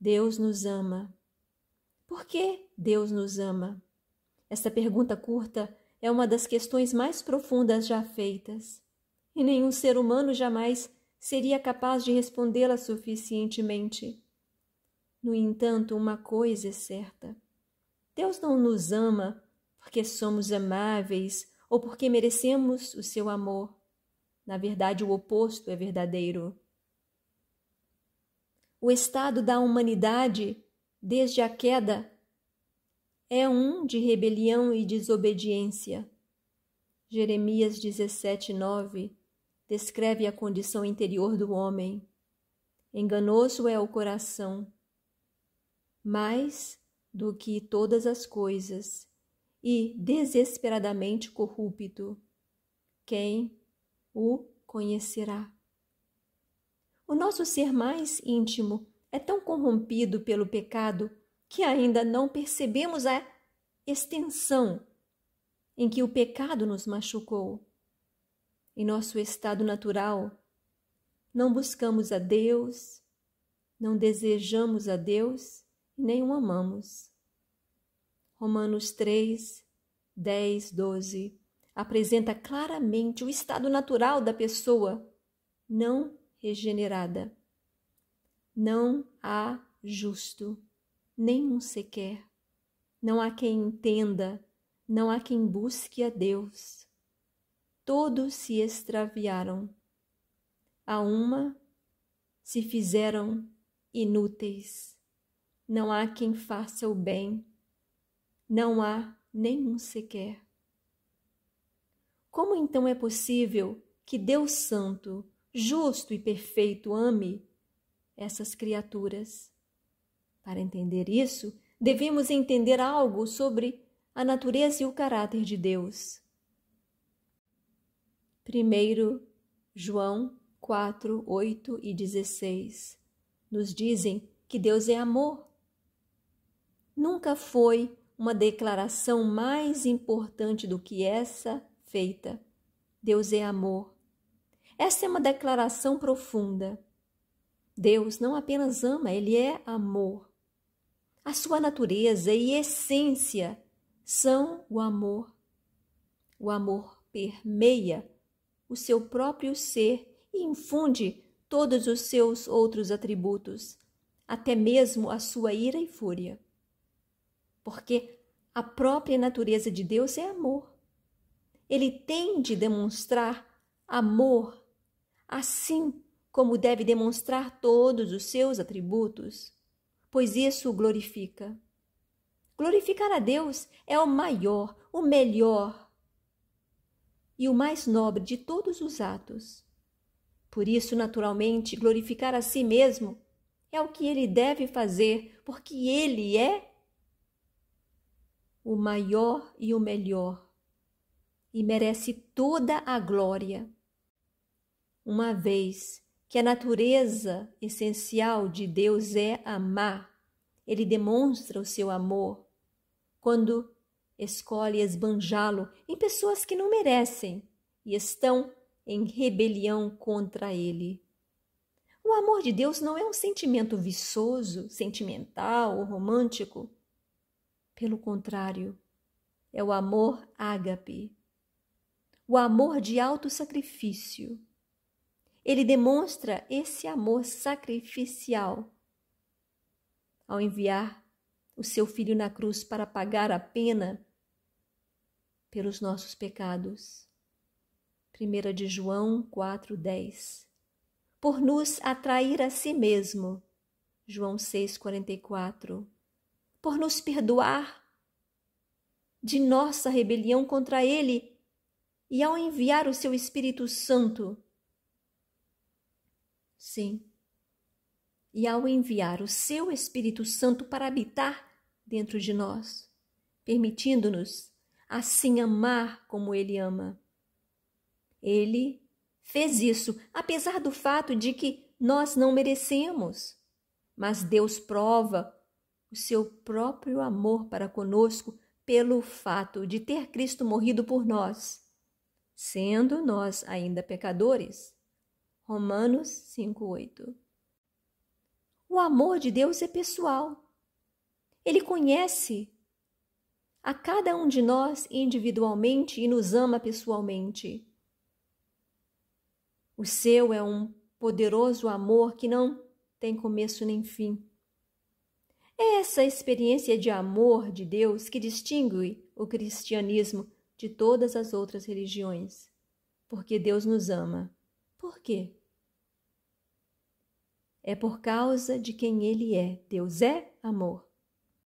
Deus nos ama. Por que Deus nos ama? Esta pergunta curta é uma das questões mais profundas já feitas, e nenhum ser humano jamais seria capaz de respondê-la suficientemente. No entanto, uma coisa é certa: Deus não nos ama porque somos amáveis ou porque merecemos o seu amor. Na verdade, o oposto é verdadeiro o estado da humanidade, desde a queda, é um de rebelião e desobediência. Jeremias 17, 9 descreve a condição interior do homem. Enganoso é o coração, mais do que todas as coisas, e desesperadamente corrupto. Quem o conhecerá? O nosso ser mais íntimo é tão corrompido pelo pecado que ainda não percebemos a extensão em que o pecado nos machucou. Em nosso estado natural, não buscamos a Deus, não desejamos a Deus, nem o amamos. Romanos 3, 10, 12 apresenta claramente o estado natural da pessoa, não regenerada. Não há justo, nenhum sequer. Não há quem entenda, não há quem busque a Deus. Todos se extraviaram. A uma se fizeram inúteis. Não há quem faça o bem. Não há nenhum sequer. Como então é possível que Deus Santo justo e perfeito ame essas criaturas. Para entender isso, devemos entender algo sobre a natureza e o caráter de Deus. 1 João 4, 8 e 16 nos dizem que Deus é amor. Nunca foi uma declaração mais importante do que essa feita. Deus é amor. Essa é uma declaração profunda. Deus não apenas ama, ele é amor. A sua natureza e essência são o amor. O amor permeia o seu próprio ser e infunde todos os seus outros atributos, até mesmo a sua ira e fúria. Porque a própria natureza de Deus é amor. Ele tem de demonstrar amor assim como deve demonstrar todos os seus atributos, pois isso o glorifica. Glorificar a Deus é o maior, o melhor e o mais nobre de todos os atos. Por isso, naturalmente, glorificar a si mesmo é o que ele deve fazer, porque ele é o maior e o melhor e merece toda a glória uma vez que a natureza essencial de Deus é amar. Ele demonstra o seu amor quando escolhe esbanjá-lo em pessoas que não merecem e estão em rebelião contra ele. O amor de Deus não é um sentimento viçoso, sentimental ou romântico. Pelo contrário, é o amor ágape, o amor de alto sacrifício ele demonstra esse amor sacrificial ao enviar o seu filho na cruz para pagar a pena pelos nossos pecados. 1 de João 4:10. Por nos atrair a si mesmo. João 6:44. Por nos perdoar de nossa rebelião contra ele e ao enviar o seu Espírito Santo Sim. E ao enviar o seu Espírito Santo para habitar dentro de nós, permitindo-nos assim amar como ele ama. Ele fez isso, apesar do fato de que nós não merecemos. Mas Deus prova o seu próprio amor para conosco pelo fato de ter Cristo morrido por nós, sendo nós ainda pecadores. Romanos 5:8. O amor de Deus é pessoal. Ele conhece a cada um de nós individualmente e nos ama pessoalmente. O seu é um poderoso amor que não tem começo nem fim. É essa experiência de amor de Deus que distingue o cristianismo de todas as outras religiões, porque Deus nos ama. Por quê? É por causa de quem ele é. Deus é amor.